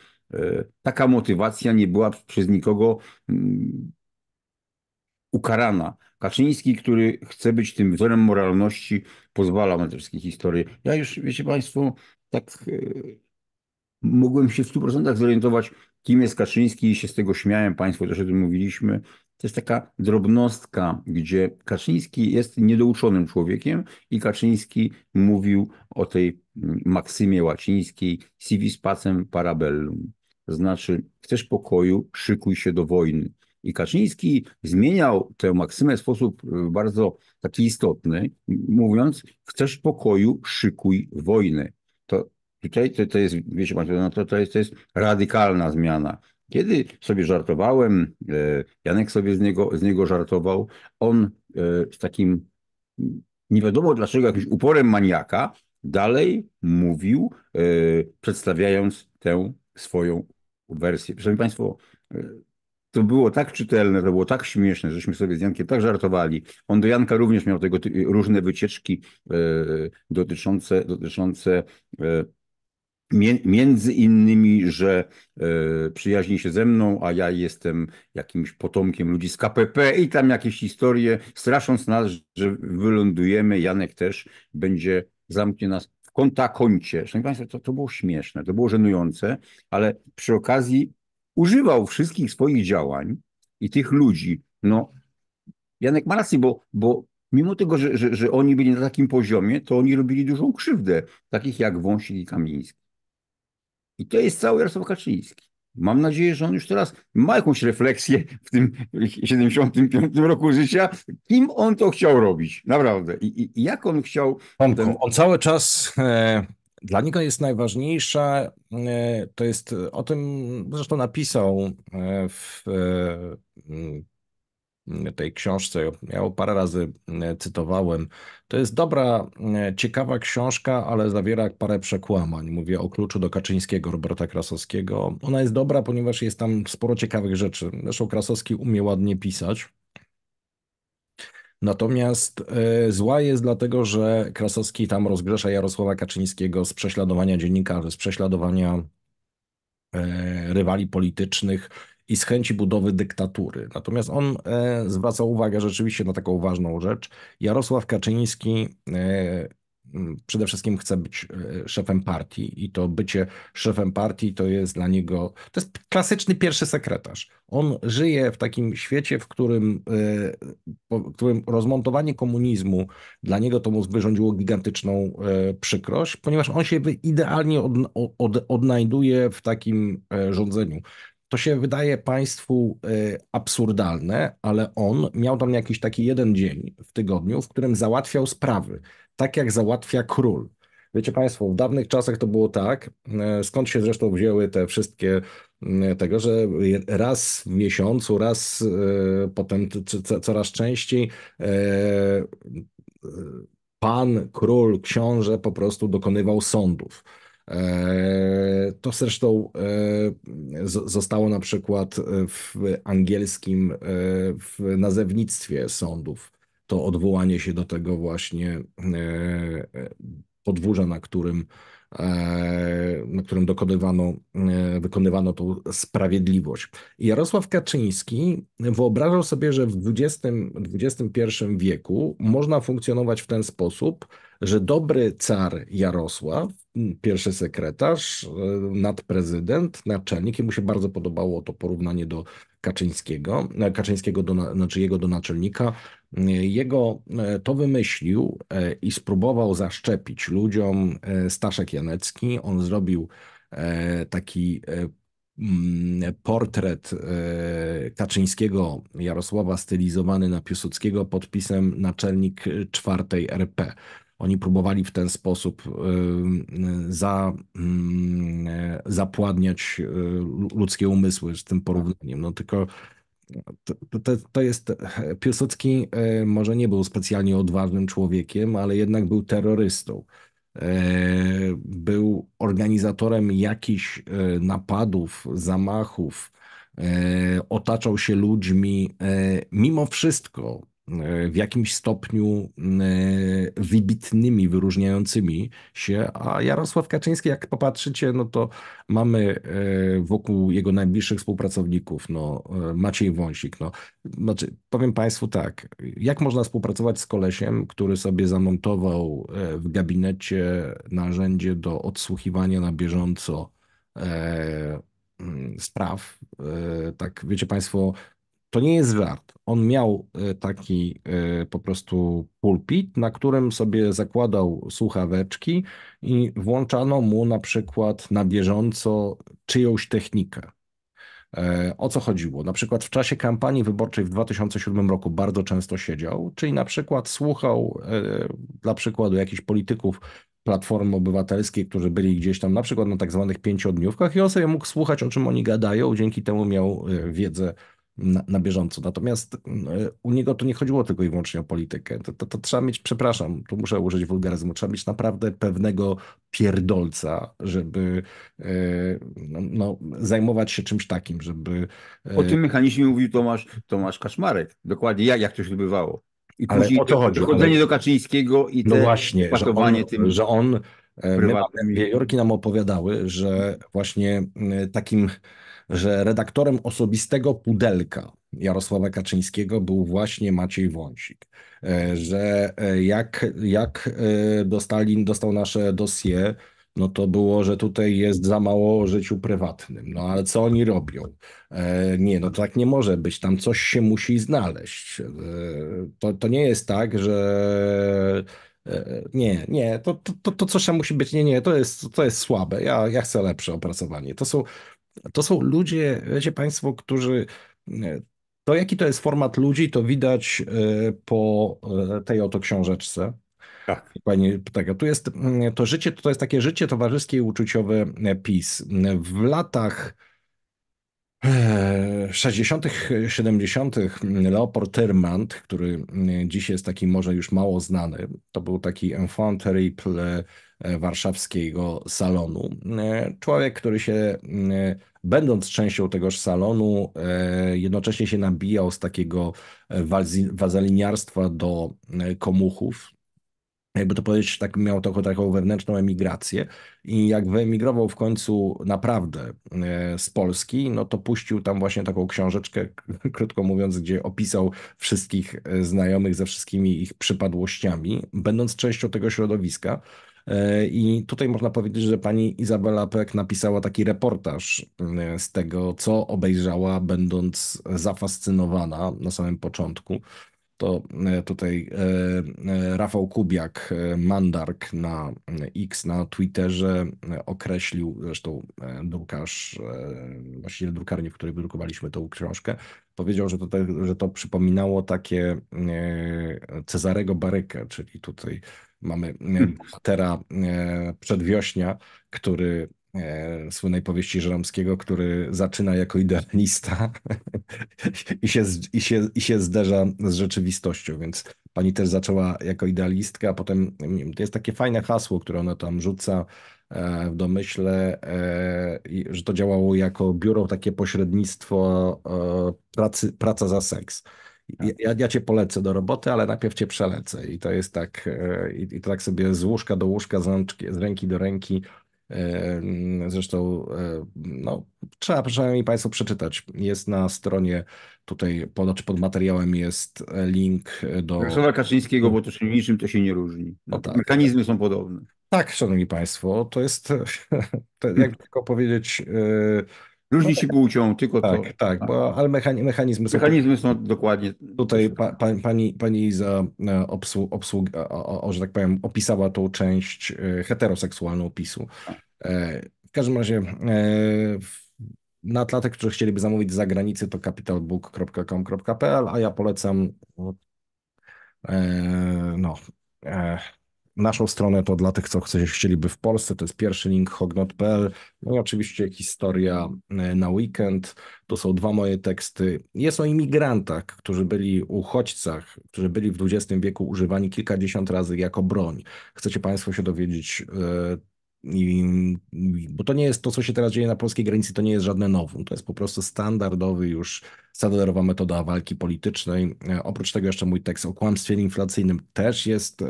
taka motywacja nie była przez nikogo mm, ukarana, Kaczyński, który chce być tym wzorem moralności, pozwala na te wszystkie historie. Ja już, wiecie Państwo, tak yy, mogłem się w 100% zorientować, kim jest Kaczyński i się z tego śmiałem. Państwo też o tym mówiliśmy. To jest taka drobnostka, gdzie Kaczyński jest niedouczonym człowiekiem i Kaczyński mówił o tej mm, maksymie łacińskiej civis pacem parabellum. To znaczy, chcesz pokoju, szykuj się do wojny. I Kaczyński zmieniał tę maksymę w sposób y, bardzo taki istotny, mówiąc, chcesz pokoju, szykuj wojnę. To tutaj to, to jest, wiecie Państwo, no to, to, jest, to jest radykalna zmiana. Kiedy sobie żartowałem, y, Janek sobie z niego, z niego żartował, on y, z takim nie wiadomo dlaczego jakimś uporem maniaka dalej mówił, przedstawiając tę swoją wersję. Szanowni Państwo, to było tak czytelne, to było tak śmieszne, żeśmy sobie z Jankiem tak żartowali. On do Janka również miał tego różne wycieczki e, dotyczące, dotyczące e, Między innymi, że e, przyjaźni się ze mną, a ja jestem jakimś potomkiem ludzi z KPP i tam jakieś historie, strasząc nas, że wylądujemy. Janek też będzie zamknie nas w kontakoncie. Szanowni Państwo, to, to było śmieszne, to było żenujące, ale przy okazji używał wszystkich swoich działań i tych ludzi. No, Janek ma rację, bo, bo mimo tego, że, że, że oni byli na takim poziomie, to oni robili dużą krzywdę, takich jak Wąsik i Kamiński. I to jest cały Jarosław Kaczyński. Mam nadzieję, że on już teraz ma jakąś refleksję w tym 75 roku życia, kim on to chciał robić, naprawdę. I, i jak on chciał. On, ten... on cały czas e, dla niego jest najważniejsze, e, to jest e, o tym, zresztą napisał e, w tej książce, ja ją parę razy cytowałem. To jest dobra, ciekawa książka, ale zawiera parę przekłamań. Mówię o kluczu do Kaczyńskiego Roberta Krasowskiego. Ona jest dobra, ponieważ jest tam sporo ciekawych rzeczy. Zresztą Krasowski umie ładnie pisać. Natomiast e, zła jest dlatego, że Krasowski tam rozgrzesza Jarosława Kaczyńskiego z prześladowania dziennikarzy, z prześladowania e, rywali politycznych i z chęci budowy dyktatury. Natomiast on e, zwraca uwagę rzeczywiście na taką ważną rzecz. Jarosław Kaczyński Mm, przede wszystkim chce być e, szefem partii i to bycie szefem partii to jest dla niego, to jest klasyczny pierwszy sekretarz. On żyje w takim świecie, w którym, e, w którym rozmontowanie komunizmu dla niego to mu wyrządziło gigantyczną e, przykrość, ponieważ on się idealnie od, od, odnajduje w takim rządzeniu. To się wydaje państwu absurdalne, ale on miał tam jakiś taki jeden dzień w tygodniu, w którym załatwiał sprawy tak jak załatwia król. Wiecie Państwo, w dawnych czasach to było tak, e, skąd się zresztą wzięły te wszystkie tego, że raz w miesiącu, raz e, potem coraz częściej e, pan, król, książę po prostu dokonywał sądów. To zresztą zostało na przykład w angielskim w nazewnictwie sądów to odwołanie się do tego właśnie e, podwórza, na którym, e, na którym dokonywano, e, wykonywano tą sprawiedliwość. Jarosław Kaczyński wyobrażał sobie, że w XX, XXI wieku można funkcjonować w ten sposób, że dobry car Jarosław pierwszy sekretarz, e, nadprezydent, naczelnik. i mu się bardzo podobało to porównanie do Kaczyńskiego, e, Kaczyńskiego do, znaczy jego do naczelnika. E, jego to wymyślił i spróbował zaszczepić ludziom Staszek Janecki. On zrobił taki mm, portret Kaczyńskiego Jarosława stylizowany na Piłsudskiego podpisem naczelnik czwartej RP. Oni próbowali w ten sposób y, y, za, mm, e, zapładniać y, ludzkie umysły z tym porównaniem. No tylko to, to, to, jest. Piłsudski e, może nie był specjalnie odważnym człowiekiem, ale jednak był terrorystą. E, był organizatorem jakichś napadów, zamachów, otaczał się ludźmi. Mimo wszystko w jakimś stopniu mm, e, wybitnymi, wyróżniającymi się, a Jarosław Kaczyński, jak popatrzycie, no to mamy e, wokół jego najbliższych współpracowników, no e, Maciej Wąsik, no znaczy powiem Państwu tak, jak można współpracować z kolesiem, który sobie zamontował w gabinecie narzędzie do odsłuchiwania na bieżąco mm, spraw, tak wiecie Państwo, to nie jest żart. On miał e, taki e, po prostu pulpit, na którym sobie zakładał słuchaweczki i włączano mu na przykład na bieżąco czyjąś technikę. E, o co chodziło? Na przykład w czasie kampanii wyborczej w 2007 roku bardzo często siedział, czyli na przykład słuchał dla przykładu jakichś polityków Platformy Obywatelskiej, którzy byli gdzieś tam na przykład na tak zwanych pięciodniówkach i on sobie mógł słuchać, o czym oni gadają, dzięki temu miał wiedzę na, na bieżąco. Natomiast y, u niego to nie chodziło tylko i wyłącznie o politykę. To, to, to, trzeba mieć, przepraszam, tu muszę użyć wulgaryzmu, trzeba mieć naprawdę pewnego pierdolca, żeby y, no, no, zajmować się czymś takim, żeby... O y, tym mechanizmie mówił Tomasz, Tomasz Kaczmarek. Dokładnie jak, jak to się odbywało. I ale później o to chodzi. Dochodzenie ale... do Kaczyńskiego i no właśnie, że on, tym... Że on e, My, Jorki nam opowiadały, że właśnie takim że redaktorem osobistego pudelka Jarosława Kaczyńskiego był właśnie Maciej Wąsik, e, że e, jak, jak e, dostali, dostał nasze dossier, no to było, że tutaj jest za mało o życiu prywatnym. No ale co oni robią? nie, no tak nie może być, tam coś się musi znaleźć. to, to nie jest tak, że nie, nie, to, to, to, to coś tam musi być, nie, nie, to jest, to jest słabe, ja, ja chcę lepsze opracowanie. To są, to są ludzie, wiecie Państwo, którzy e, to jaki to jest format ludzi, to widać e, po e, tej oto książeczce. Tak. Pani Ptaka, tu jest mm, to życie, to jest takie życie towarzyskie i uczuciowe PiS. W latach 60., 70. Leopold Tyrmand, który mm, dziś jest taki może już mało znany, to był taki enfant terrible E, warszawskiego salonu. E, człowiek, który się, e, będąc częścią tegoż salonu, jednocześnie się nabijał z takiego wazaliniarstwa do komuchów, jakby to powiedzieć, tak miał taką, taką wewnętrzną emigrację i jak wyemigrował w końcu naprawdę z Polski, no to puścił tam właśnie taką książeczkę, krótko mówiąc, gdzie opisał wszystkich znajomych ze wszystkimi ich przypadłościami, będąc częścią tego środowiska. I tutaj można powiedzieć, że pani Izabela Pek napisała taki reportaż e, z tego, co obejrzała, będąc zafascynowana na samym początku to e, tutaj e, e, Rafał Kubiak, mandark na X, na Twitterze określił, zresztą drukarz, właściciel drukarni, w której wydrukowaliśmy tą książkę, powiedział, że to, że to przypominało takie Cezarego Barykę, czyli tutaj mamy bohatera przedwiośnia, który E, słynnej powieści Żeromskiego, który zaczyna jako idealista i, się, i, się, i się zderza z rzeczywistością, więc pani też zaczęła jako idealistka, a potem to jest takie fajne hasło, które ona tam rzuca e, w domyśle, e, że to działało jako biuro, takie pośrednictwo pracy, praca za seks. Ja, ja cię polecę do roboty, ale najpierw cię przelecę. I to jest tak, i, i tak sobie z łóżka do łóżka, z ręki, z ręki do ręki, Zresztą no, trzeba przynajmniej Państwu przeczytać. Jest na stronie tutaj, pod, pod materiałem jest link do... Jarosława Kaczyńskiego, bo to się niczym to się nie różni. No, tak. Mechanizmy są podobne. Tak, Szanowni Państwo, to jest, to, jak tylko powiedzieć... Yy Różni no, siłkucią, tak. tylko tak, to. Tak, tak bo, tak. ale mechanizmy, mechanizmy są. Mechanizmy są dokładnie. Tutaj pa, pa, pani, pani Iza e, obsług, obsług, o, że tak powiem, opisała tą część e, heteroseksualną opisu. E, w każdym razie na atlatach, którzy chcieliby zamówić z zagranicy, to capitalbook.com.pl, a ja polecam no, Naszą stronę to dla tych, co chcieliby w Polsce, to jest pierwszy link hognot.pl. No i oczywiście historia e, na weekend. To są dwa moje teksty. Jest o imigrantach, którzy byli uchodźcach, którzy byli w XX wieku używani kilkadziesiąt razy jako broń. Chcecie Państwo się dowiedzieć, e, bo to nie jest to, co się teraz dzieje na polskiej granicy, to nie jest żadne nowum. To jest po prostu standardowy już, standardowa metoda walki politycznej. E, oprócz tego jeszcze mój tekst o kłamstwie inflacyjnym też jest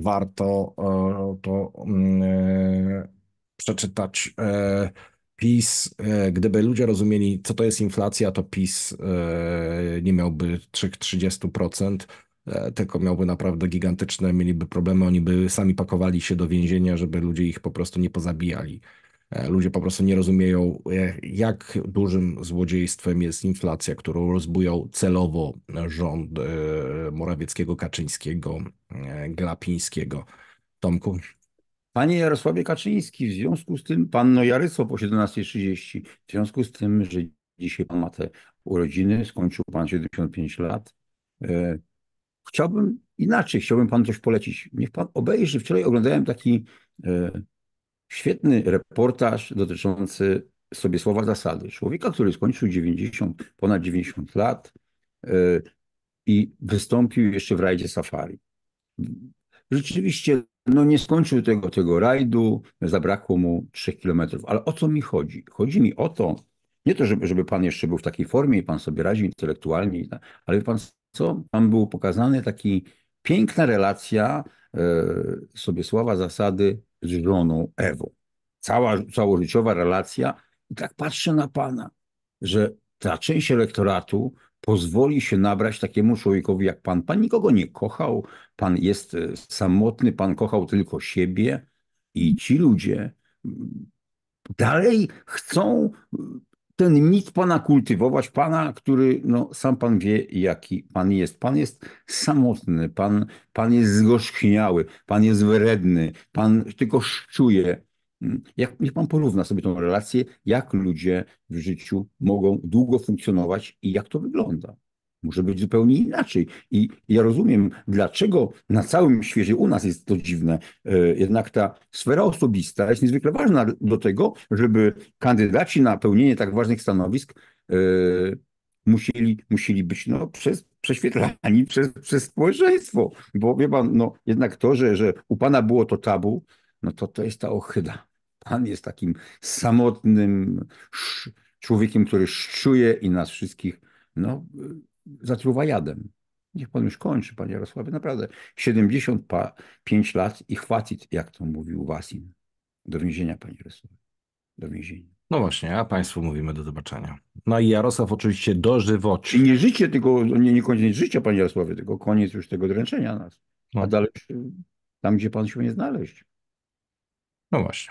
warto e, to mm, e, przeczytać. E, PiS, gdyby ludzie rozumieli, co to jest inflacja, to PiS nie miałby 30%, tylko miałby naprawdę gigantyczne, mieliby problemy, oni by sami pakowali się do więzienia, żeby ludzie ich po prostu nie pozabijali. E, ludzie po prostu nie rozumieją, e, jak dużym złodziejstwem jest inflacja, którą rozbują celowo rząd e, Morawieckiego, Kaczyńskiego, Glapińskiego. Tomku. Panie Jarosławie Kaczyński, w związku z tym, no Jarysław po 17.30, w związku z tym, że dzisiaj pan ma te urodziny, skończył pan 75 lat, e, chciałbym inaczej, chciałbym pan coś polecić. Niech pan obejrzy, wczoraj oglądałem taki e, Świetny reportaż dotyczący sobie słowa zasady. Człowieka, który skończył 90, ponad 90 lat yy, i wystąpił jeszcze w rajdzie safari. Rzeczywiście no nie skończył tego, tego rajdu, zabrakło mu 3 kilometrów. Ale o co mi chodzi? Chodzi mi o to, nie to, żeby, żeby pan jeszcze był w takiej formie i pan sobie radził intelektualnie, ale pan co? Tam był pokazany taki piękna relacja E, sobie słowa zasady z żoną Ewą. Cała, całożyciowa relacja. I tak patrzę na pana, że ta część elektoratu pozwoli się nabrać takiemu człowiekowi jak pan. Pan nikogo nie kochał, pan jest e, samotny, pan kochał tylko siebie i ci ludzie dalej chcą ten mit Pana kultywować, Pana, który, no sam Pan wie, jaki Pan jest. Pan jest samotny, Pan, pan jest zgorzkniały, Pan jest wredny, Pan tylko szczuje. Jak, niech Pan porówna sobie tą relację, jak ludzie w życiu mogą długo funkcjonować i jak to wygląda może być zupełnie inaczej. I ja rozumiem, dlaczego na całym świecie u nas jest to dziwne. E, jednak ta sfera osobista jest niezwykle ważna do tego, żeby kandydaci na pełnienie tak ważnych stanowisk e, musieli, musieli być no, przez, prześwietlani przez, przez społeczeństwo. Bo wie pan, no, jednak to, że, że u pana było to tabu, no to to jest ta ochyda. Pan jest takim samotnym człowiekiem, który szczuje i nas wszystkich no, zatruwa jadem. Niech pan już kończy, panie Jarosławie, naprawdę. 75 lat i chwacit, jak to mówił Wasin. Do więzienia, panie Jarosławie. Do więzienia. No właśnie, a Państwu mówimy do zobaczenia. No i Jarosław oczywiście dożywoci. I nie życie, tylko no nie, nie koniec życia, Panie Jarosławie, tylko koniec już tego dręczenia nas. No. A dalej tam, gdzie Pan się nie znaleźć. No właśnie.